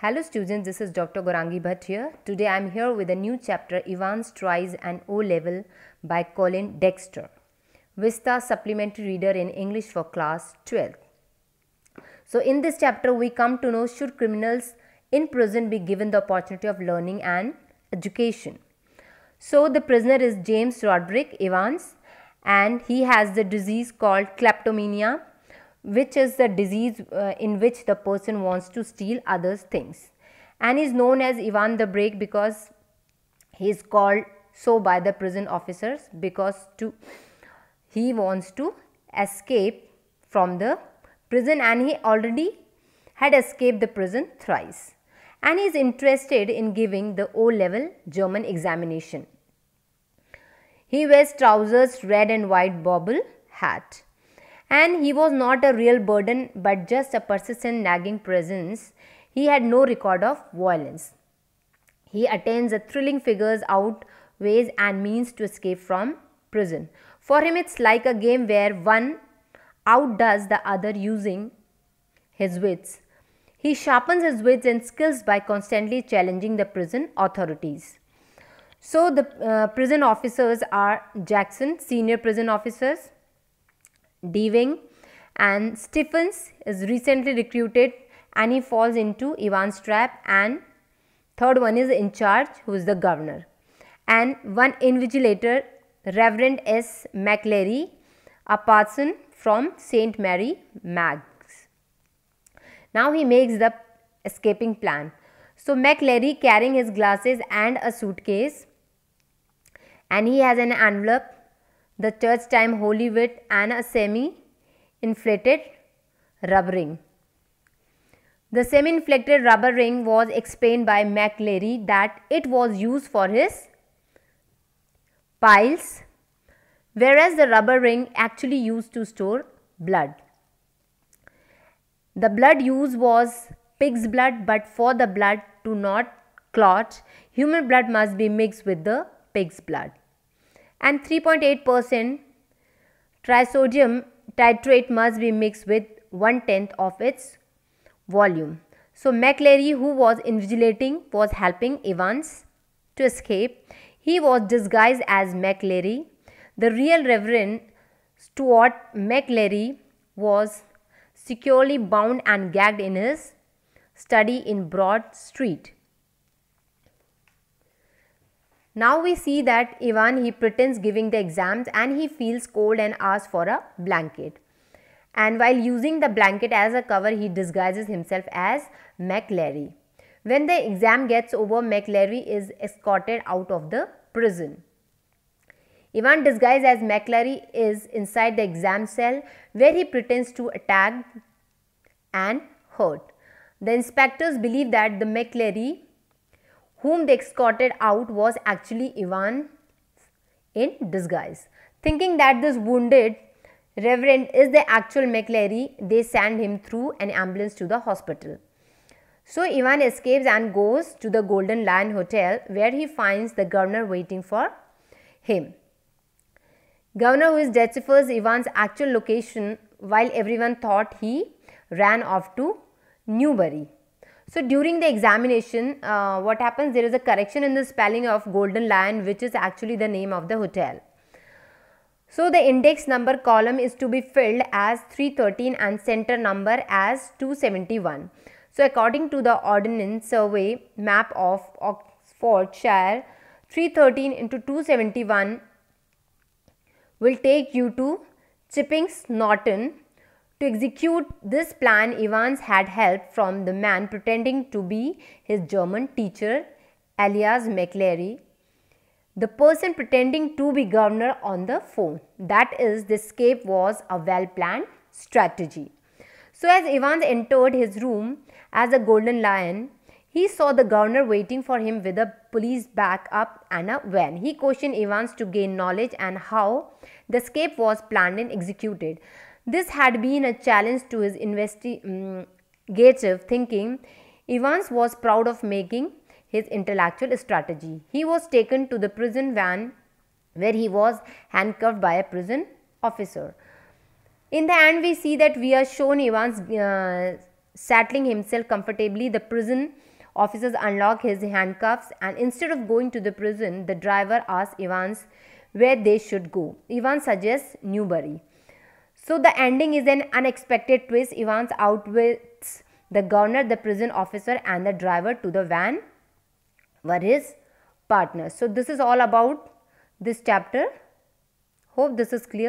Hello students, this is Dr. Gorangi Bhatt here. Today I am here with a new chapter Evans Tries an O-Level by Colin Dexter. Vista Supplementary Reader in English for Class 12. So in this chapter we come to know should criminals in prison be given the opportunity of learning and education. So the prisoner is James Roderick Evans and he has the disease called kleptomania which is the disease uh, in which the person wants to steal others' things. And is known as Ivan the Brave because he is called so by the prison officers because to he wants to escape from the prison and he already had escaped the prison thrice and he is interested in giving the O level German examination. He wears trousers, red and white bobble hat and he was not a real burden but just a persistent nagging presence. He had no record of violence. He attains the thrilling figures out ways and means to escape from prison. For him, it's like a game where one outdoes the other using his wits. He sharpens his wits and skills by constantly challenging the prison authorities. So, the uh, prison officers are Jackson, senior prison officers, D wing and Stephens is recently recruited and he falls into Ivan's trap and third one is in charge who is the governor and one invigilator Reverend S. McLary a parson from St. Mary Maggs. Now he makes the escaping plan. So McLary carrying his glasses and a suitcase and he has an envelope the church time holy writ and a semi inflated rubber ring. The semi inflated rubber ring was explained by McLary that it was used for his piles whereas the rubber ring actually used to store blood. The blood used was pig's blood but for the blood to not clot human blood must be mixed with the pig's blood and 3.8% trisodium titrate must be mixed with one-tenth of its volume. So McLary who was invigilating was helping Evans to escape. He was disguised as McLary. The real Reverend Stuart McLary was securely bound and gagged in his study in Broad Street. Now we see that Ivan he pretends giving the exams and he feels cold and asks for a blanket. And while using the blanket as a cover, he disguises himself as McLary. When the exam gets over, McLary is escorted out of the prison. Ivan disguised as McLary is inside the exam cell where he pretends to attack and hurt. The inspectors believe that the McLary whom they escorted out was actually Ivan in disguise. Thinking that this wounded reverend is the actual McLary, they send him through an ambulance to the hospital. So Ivan escapes and goes to the Golden Lion Hotel where he finds the governor waiting for him. Governor who is deciphers Ivan's actual location while everyone thought he ran off to Newbury. So during the examination, uh, what happens, there is a correction in the spelling of Golden Lion which is actually the name of the hotel. So the index number column is to be filled as 313 and center number as 271. So according to the Ordnance Survey map of Oxfordshire, 313 into 271 will take you to Chipping Norton to execute this plan, Evans had help from the man pretending to be his German teacher, alias McLary. The person pretending to be governor on the phone. That is, the escape was a well-planned strategy. So as Evans entered his room as a golden lion, he saw the governor waiting for him with a police backup and a van. He questioned Evans to gain knowledge and how the escape was planned and executed. This had been a challenge to his investigative mm, thinking. Evans was proud of making his intellectual strategy. He was taken to the prison van where he was handcuffed by a prison officer. In the end, we see that we are shown Evans uh, settling himself comfortably. The prison officers unlock his handcuffs and instead of going to the prison, the driver asks Evans where they should go. Evans suggests Newbury. So the ending is an unexpected twist. Ivans outwits the governor, the prison officer and the driver to the van were his partners. So this is all about this chapter. Hope this is clear.